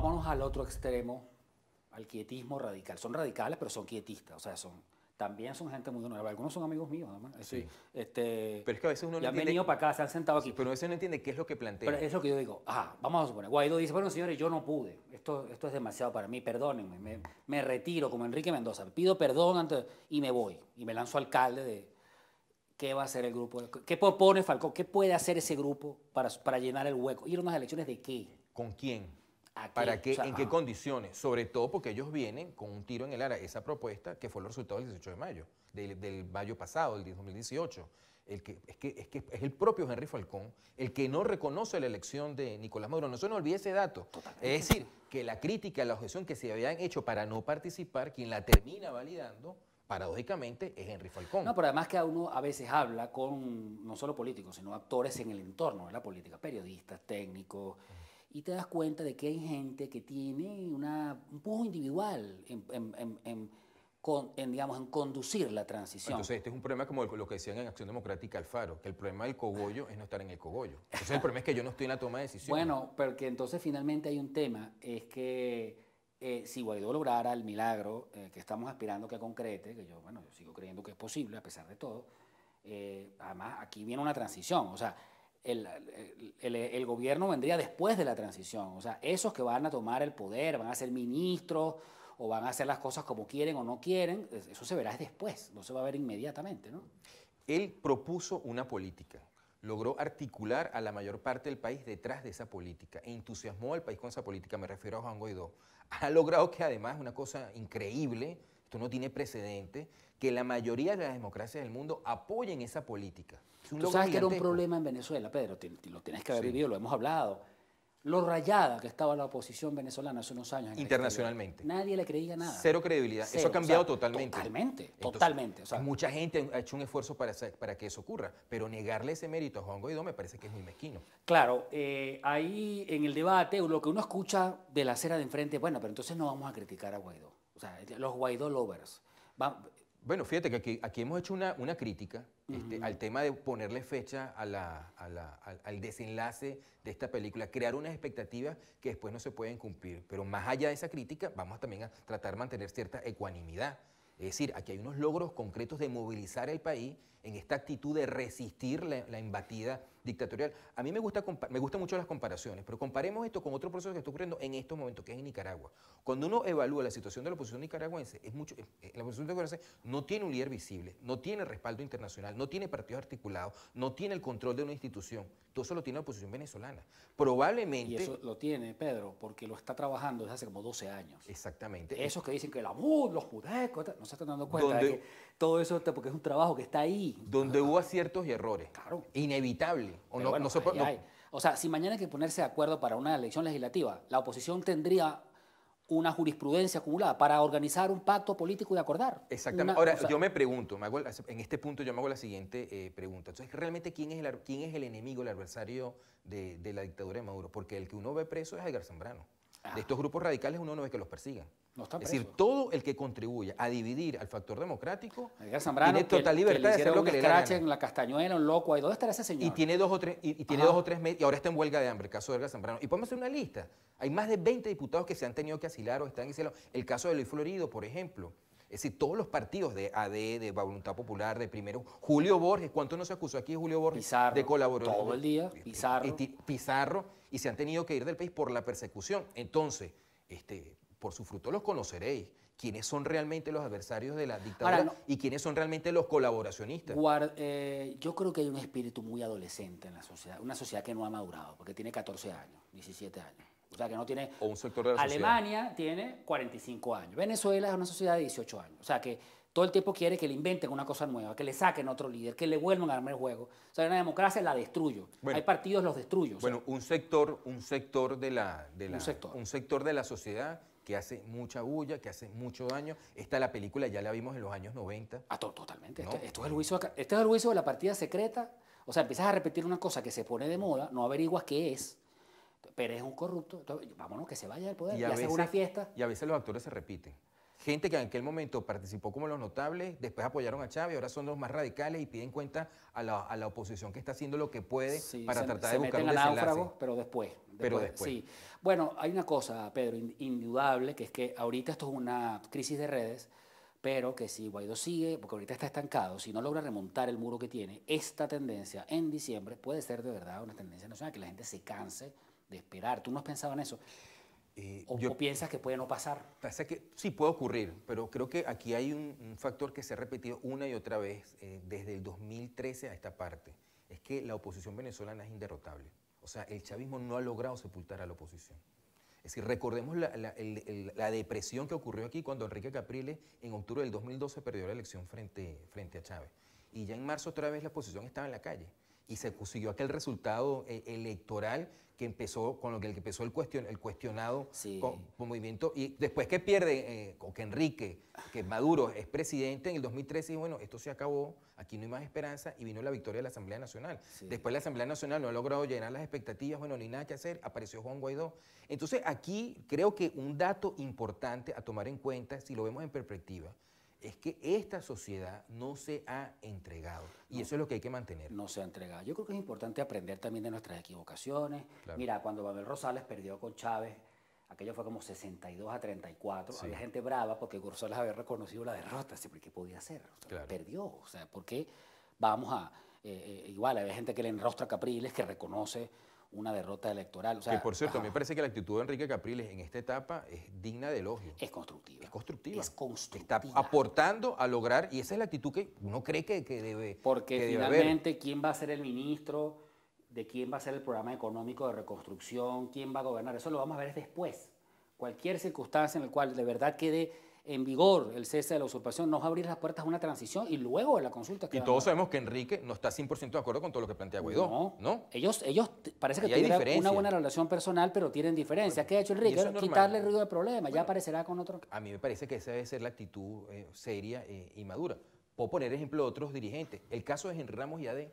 Vámonos al otro extremo, al quietismo radical. Son radicales, pero son quietistas, o sea, también son gente muy honorable. Algunos son amigos míos, además. Sí. Este, pero es que a veces uno no entiende. han venido para acá, se han sentado aquí. Pero a veces no entiende qué es lo que plantea. Pero es lo que yo digo. Ah, vamos a suponer. Guaidó dice: Bueno, señores, yo no pude. Esto, es demasiado para mí, perdónenme. Me, retiro como Enrique Mendoza. Pido perdón antes, y me voy. Y me lanzo alcalde de. ¿Qué va a hacer el grupo? ¿Qué propone Falcón? ¿Qué puede hacer ese grupo para, para llenar el hueco? ¿Ir a unas elecciones de qué? ¿Con quién? ¿Para qué? ¿En qué ah. condiciones? Sobre todo porque ellos vienen con un tiro en el ara. Esa propuesta que fue el resultado del 18 de mayo, del, del mayo pasado, del 2018. El que, es, que, es, que, el propio Henry Falcón el que no reconoce la elección de Nicolás Maduro. No se nos olvide ese dato. Es decir, que la crítica, la objeción que se habían hecho para no participar, quien la termina validando paradójicamente es Henry Falcón. No, pero además que uno a veces habla con no solo políticos, sino actores en el entorno de la política, periodistas, técnicos, y te das cuenta de que hay gente que tiene un pujo individual en, digamos, en conducir la transición. Entonces, este es un problema como lo que decían en Acción Democrática Alfaro, que el problema del cogollo es no estar en el cogollo. Entonces, el problema es que yo no estoy en la toma de decisiones. Bueno, porque entonces finalmente hay un tema, es que eh, si Guaidó lograra el milagro eh, que estamos aspirando que concrete, que yo, bueno, sigo creyendo que es posible a pesar de todo, eh, además aquí viene una transición, o sea, el, gobierno vendría después de la transición. O sea, esos que van a tomar el poder, van a ser ministros o van a hacer las cosas como quieren o no quieren, eso se verá después, no se va a ver inmediatamente. ¿no? Él propuso una política, logró articular a la mayor parte del país detrás de esa política entusiasmó al país con esa política, me refiero a Juan Guaidó. Ha logrado que además, una cosa increíble, no tiene precedente, que la mayoría de las democracias del mundo apoyen esa política. sabes que era un problema en Venezuela, Pedro, lo tienes que haber vivido, lo hemos hablado. Lo rayada que estaba la oposición venezolana hace unos años. Internacionalmente. Nadie le creía nada. Cero credibilidad. eso ha cambiado totalmente. Totalmente, totalmente. sea, mucha gente ha hecho un esfuerzo para, para que eso ocurra, pero negarle ese mérito a Juan Guaidó me parece que es muy mezquino. Claro, eh, ahí en el debate, lo que uno escucha de la acera de enfrente, bueno, pero entonces no vamos a criticar a Guaidó. O sea, los Guaidó lovers. bueno, fíjate que aquí, hemos hecho una, crítica este, al tema de ponerle fecha al, desenlace de esta película, crear unas expectativas que después no se pueden cumplir. Pero más allá de esa crítica, vamos también a tratar de mantener cierta ecuanimidad. Es decir, aquí hay unos logros concretos de movilizar el país en esta actitud de resistir la, la embatida dictatorial. A mí me gusta me gustan mucho las comparaciones, pero comparemos esto con otro proceso que está ocurriendo en estos momentos, que es en Nicaragua. Cuando uno evalúa la situación de la oposición nicaragüense, es mucho, eh, la oposición nicaragüense no tiene un líder visible, no tiene respaldo internacional, no tiene partidos articulados, no tiene el control de una institución. Todo eso lo tiene la oposición venezolana. Probablemente... Y eso lo tiene, Pedro, porque lo está trabajando desde hace como 12 años. Exactamente. Esos que dicen que la mud los judecos, no se están dando cuenta de que todo eso, porque es un trabajo que está ahí. Donde hubo aciertos y errores. Claro. Inevitable. O, sea, si mañana hay que ponerse de acuerdo para una elección legislativa, la oposición tendría una jurisprudencia acumulada para organizar un pacto político y acordar. Exactamente. Ahora, yo me pregunto, me hago, en este punto yo me hago la siguiente eh, pregunta. Entonces, ¿realmente quién es el, quién es el enemigo, el adversario de, de, la dictadura de Maduro? Porque el que uno ve preso es Edgar Zambrano de estos grupos radicales uno no ve que los persigan. es decir, todo el que contribuya a dividir al factor democrático tiene total libertad de hacer lo que le da la Castañuela, un Loco, ¿y dónde estará Y tiene dos o tres, y, tiene dos o tres meses, y ahora está en huelga de hambre, el caso de Edgar Zambrano. Y podemos hacer una lista. Hay más de 20 diputados que se han tenido que asilar o están asilados. El caso de Luis Florido, por ejemplo. Es decir, todos los partidos de AD, de Voluntad Popular, de Primero, Julio Borges, ¿cuánto no se acusó aquí Julio Borges? Pizarro, de Todo el día, Pizarro. Pizarro y se han tenido que ir del país por la persecución. Entonces, este, por su fruto los conoceréis. ¿Quiénes son realmente los adversarios de la dictadura y quiénes son realmente los colaboracionistas? Eh, yo creo que hay un espíritu muy adolescente en la sociedad, una sociedad que no ha madurado, porque tiene 14 años, 17 años. O sea, que no tiene... un sector de Alemania tiene 45 años. Venezuela es una sociedad de 18 años. O sea, que todo el tiempo quiere que le inventen una cosa nueva, que le saquen otro líder, que le vuelvan a armar el juego. O sea, una democracia la destruyo. Hay partidos los destruyo. Bueno, un sector, un sector de la, un sector. de la sociedad que hace mucha bulla, que hace mucho daño. Esta la película ya la vimos en los años 90. Ah, totalmente. Esto, es el juicio, es de la partida secreta. O sea, empiezas a repetir una cosa que se pone de moda, no averiguas qué es, pero es un corrupto. Entonces, vámonos, que se vaya del poder y, y haces una fiesta. Y a veces los actores se repiten gente que en aquel momento participó como los notables, después apoyaron a Chávez, ahora son los más radicales y piden cuenta a la, oposición que está haciendo lo que puede para tratar de buscar meten un desenlace. pero después, Pero después. Sí. Bueno, hay una cosa, Pedro, indudable, que es que ahorita esto es una crisis de redes, pero que si Guaidó sigue, porque ahorita está estancado, si no logra remontar el muro que tiene, esta tendencia en diciembre puede ser de verdad una tendencia nacional, que la gente se canse de esperar. ¿Tú no has pensado en eso? Eh, o, piensas que puede no pasar? que sí puede ocurrir, pero creo que aquí hay un, factor que se ha repetido una y otra vez eh, desde el 2013 a esta parte. Es que la oposición venezolana es inderrotable. O sea, el chavismo no ha logrado sepultar a la oposición. Es decir, recordemos la, depresión que ocurrió aquí cuando Enrique Capriles en octubre del 2012 perdió la elección frente, frente a Chávez. Y ya en marzo otra vez la oposición estaba en la calle y se consiguió aquel resultado eh, electoral que empezó con lo que empezó el, cuestion, el cuestionado movimiento. Y después que pierde, eh, o que Enrique, que Maduro es presidente en el 2013, y bueno, esto se acabó, aquí no hay más esperanza, y vino la victoria de la Asamblea Nacional. Después la Asamblea Nacional no ha logrado llenar las expectativas, bueno, ni nada que hacer, apareció Juan Guaidó. Entonces aquí creo que un dato importante a tomar en cuenta, si lo vemos en perspectiva, es que esta sociedad no se ha entregado. Y eso es lo que hay que mantener. No se ha entregado. Yo creo que es importante aprender también de nuestras equivocaciones. Mira, cuando Babel Rosales perdió con Chávez, aquello fue como 62 a 34. Había gente brava porque Rosales había reconocido la derrota. ¿Qué podía hacer? Perdió. O sea, ¿por qué vamos a...? Eh, eh, igual, había gente que le enrostra Capriles, que reconoce una derrota electoral. O sea, por cierto, mí me ah. parece que la actitud de Enrique Capriles en esta etapa es digna de elogio. Es constructiva. Es constructiva. Es constructiva. Está aportando a lograr, y esa es la actitud que uno cree que, que debe. Porque que finalmente, ¿quién va a ser el ministro? ¿De quién va a ser el programa económico de reconstrucción? ¿Quién va a gobernar? Eso lo vamos a ver después. Cualquier circunstancia en la cual de verdad quede en vigor el cese de la usurpación, no va a abrir las puertas a una transición y luego la consulta. Que y todos sabemos que Enrique no está 100% de acuerdo con todo lo que plantea Guaidó. No, Ellos, ellos parece que tienen una buena relación personal, pero tienen diferencias. ¿Qué ha hecho Enrique? Quitarle ruido de problema, ya aparecerá con otro. A mí me parece que esa debe ser la actitud eh, seria e y madura. Puedo poner ejemplo de otros dirigentes. El caso de Henry Ramos y AD.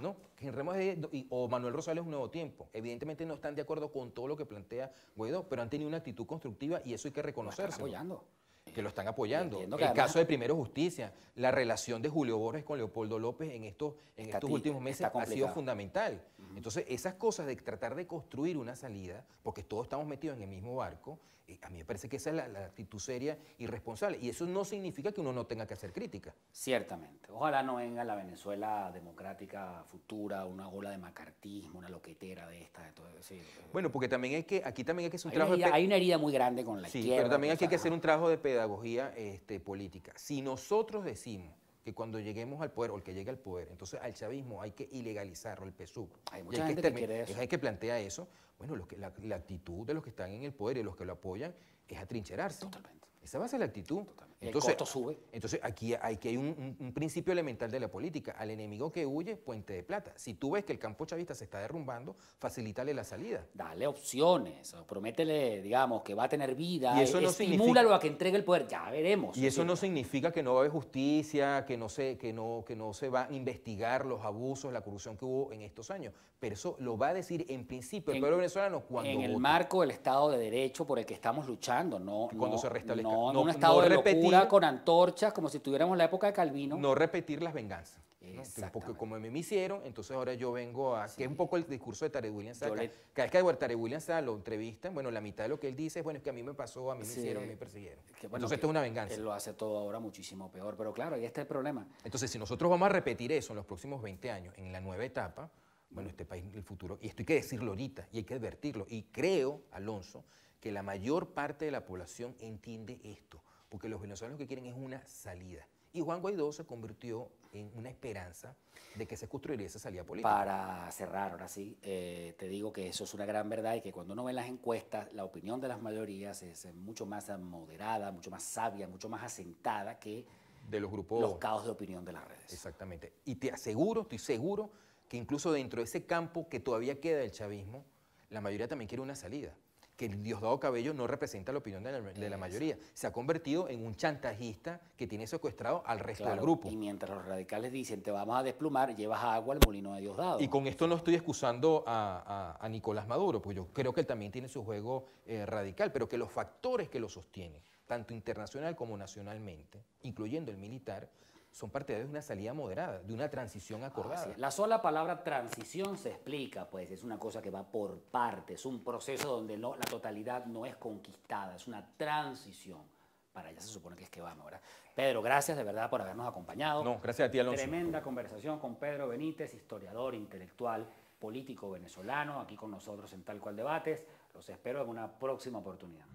¿no? Henry Ramos y, o Manuel Rosales un nuevo tiempo. Evidentemente no están de acuerdo con todo lo que plantea Guaidó, pero han tenido una actitud constructiva y eso hay que reconocerse. apoyando que lo están apoyando. En el caso de Primero Justicia, la relación de Julio Borges con Leopoldo López en estos, estos últimos meses ha sido fundamental. Entonces, esas cosas de tratar de construir una salida, porque todos estamos metidos en el mismo barco, eh, a mí me parece que esa es la, actitud seria y responsable. Y eso no significa que uno no tenga que hacer crítica. Ciertamente. Ojalá no venga la Venezuela democrática futura, una ola de macartismo, una loquetera de esta, todo. Sí. Bueno, porque también es que, aquí también hay que hacer un trabajo... Hay una herida muy grande con la izquierda. pero también hay que, que hacer un trabajo de pedazo pedagogía este, política. Si nosotros decimos que cuando lleguemos al poder, o el que llegue al poder, entonces al chavismo hay que ilegalizarlo, el PSUV. Hay que, que eso. Hay que plantea eso. Bueno, que, la, la, actitud de los que están en el poder y los que lo apoyan es atrincherarse. Totalmente. Esa va a ser la actitud. Entonces, el sube. Entonces, aquí, hay que hay un, principio elemental de la política. Al enemigo que huye, puente de plata. Si tú ves que el campo chavista se está derrumbando, facilítale la salida. Dale opciones, prométele, digamos, que va a tener vida. Y eso no a que entregue el poder. Ya veremos. Y eso no significa que no va a haber justicia, que no, se, que, no, que no se va a investigar los abusos, la corrupción que hubo en estos años. Pero eso lo va a decir en principio el pueblo venezolano cuando. En el marco del Estado de Derecho por el que estamos luchando, no. Cuando se restablezca. No, un Estado de con antorchas, como si estuviéramos en la época de Calvino. No repetir las venganzas. Este, Porque como me hicieron, entonces ahora yo vengo a... Que es un poco el discurso de Tarek Williams. Cada, vez que a Williams lo entrevistan, bueno, la mitad de lo que él dice es, bueno, es que a mí me pasó, a mí me hicieron, a me persiguieron. entonces esto es una venganza. Él lo hace todo ahora muchísimo peor, pero claro, ahí está el problema. Entonces, si nosotros vamos a repetir eso en los próximos 20 años, en la nueva etapa, bueno, este país, el futuro, y esto hay que decirlo ahorita, y hay que advertirlo, y creo, Alonso, que la mayor parte de la población entiende esto porque los venezolanos lo que quieren es una salida. Y Juan Guaidó se convirtió en una esperanza de que se construiría esa salida política. Para cerrar, ahora sí, eh, te digo que eso es una gran verdad y que cuando uno ve las encuestas, la opinión de las mayorías es mucho más moderada, mucho más sabia, mucho más asentada que de los grupos. Los caos de opinión de las redes. Exactamente. Y te aseguro, estoy seguro, que incluso dentro de ese campo que todavía queda del chavismo, la mayoría también quiere una salida que Diosdado Cabello no representa la opinión de la, mayoría. Se ha convertido en un chantajista que tiene secuestrado al resto del grupo. Y mientras los radicales dicen, te vamos a desplumar, llevas agua al molino de Diosdado. Y con esto no estoy excusando a, Nicolás Maduro, pues yo creo que él también tiene su juego eh, radical, pero que los factores que lo sostienen, tanto internacional como nacionalmente, incluyendo el militar, son parte de una salida moderada, de una transición ah, acordada. La sola palabra transición se explica, pues es una cosa que va por partes, es un proceso donde la totalidad no es conquistada, es una transición. Para allá se supone que es que vamos, ¿verdad? Pedro, gracias de verdad por habernos acompañado. No, gracias a ti, Alonso. Tremenda conversación con Pedro Benítez, historiador, intelectual, político venezolano, aquí con nosotros en Tal Cual Debates. Los espero en una próxima oportunidad.